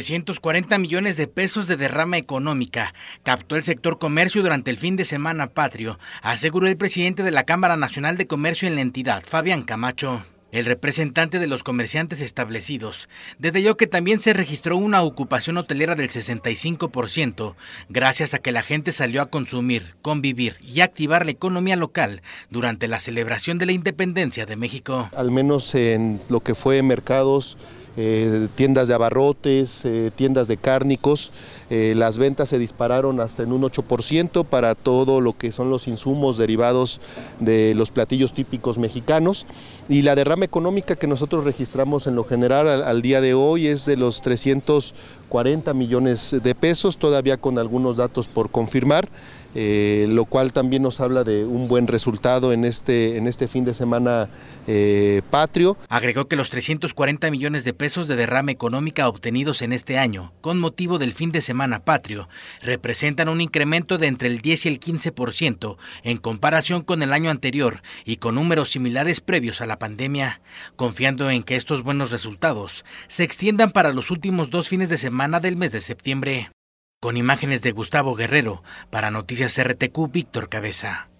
340 millones de pesos de derrama económica captó el sector comercio durante el fin de semana patrio, aseguró el presidente de la Cámara Nacional de Comercio en la entidad, Fabián Camacho. El representante de los comerciantes establecidos detalló que también se registró una ocupación hotelera del 65%, gracias a que la gente salió a consumir, convivir y activar la economía local durante la celebración de la independencia de México. Al menos en lo que fue mercados eh, tiendas de abarrotes, eh, tiendas de cárnicos. Eh, las ventas se dispararon hasta en un 8% para todo lo que son los insumos derivados de los platillos típicos mexicanos. Y la derrama económica que nosotros registramos en lo general al, al día de hoy es de los 300 40 millones de pesos, todavía con algunos datos por confirmar. Eh, lo cual también nos habla de un buen resultado en este, en este fin de semana eh, patrio. Agregó que los 340 millones de pesos de derrame económica obtenidos en este año, con motivo del fin de semana patrio, representan un incremento de entre el 10 y el 15% en comparación con el año anterior y con números similares previos a la pandemia, confiando en que estos buenos resultados se extiendan para los últimos dos fines de semana del mes de septiembre. Con imágenes de Gustavo Guerrero, para Noticias RTQ, Víctor Cabeza.